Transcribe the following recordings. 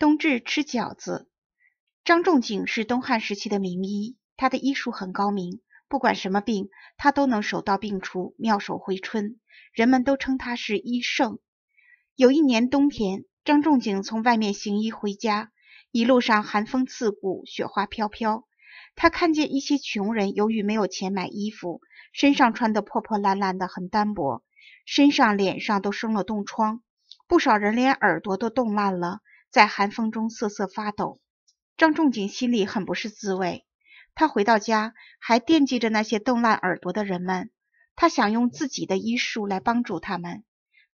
冬至吃饺子。张仲景是东汉时期的名医，他的医术很高明，不管什么病，他都能手到病除，妙手回春，人们都称他是医圣。有一年冬天，张仲景从外面行医回家，一路上寒风刺骨，雪花飘飘。他看见一些穷人，由于没有钱买衣服，身上穿的破破烂烂的，很单薄，身上、脸上都生了冻疮，不少人连耳朵都冻烂了。在寒风中瑟瑟发抖，张仲景心里很不是滋味。他回到家，还惦记着那些冻烂耳朵的人们。他想用自己的医术来帮助他们。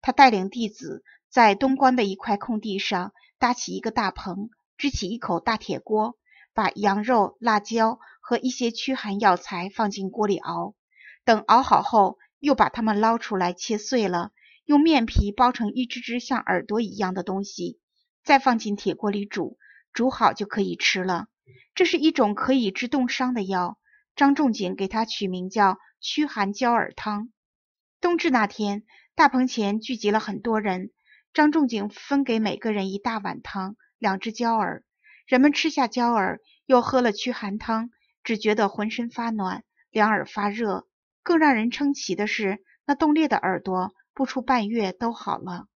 他带领弟子在东关的一块空地上搭起一个大棚，支起一口大铁锅，把羊肉、辣椒和一些驱寒药材放进锅里熬。等熬好后，又把它们捞出来切碎了，用面皮包成一只只像耳朵一样的东西。再放进铁锅里煮，煮好就可以吃了。这是一种可以治冻伤的药，张仲景给它取名叫“驱寒焦耳汤”。冬至那天，大棚前聚集了很多人，张仲景分给每个人一大碗汤，两只焦耳。人们吃下焦耳，又喝了驱寒汤，只觉得浑身发暖，两耳发热。更让人称奇的是，那冻裂的耳朵，不出半月都好了。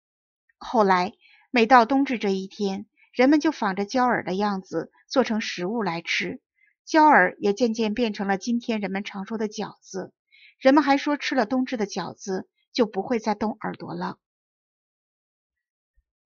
后来，每到冬至这一天，人们就仿着椒耳的样子做成食物来吃，椒耳也渐渐变成了今天人们常说的饺子。人们还说，吃了冬至的饺子，就不会再冻耳朵了。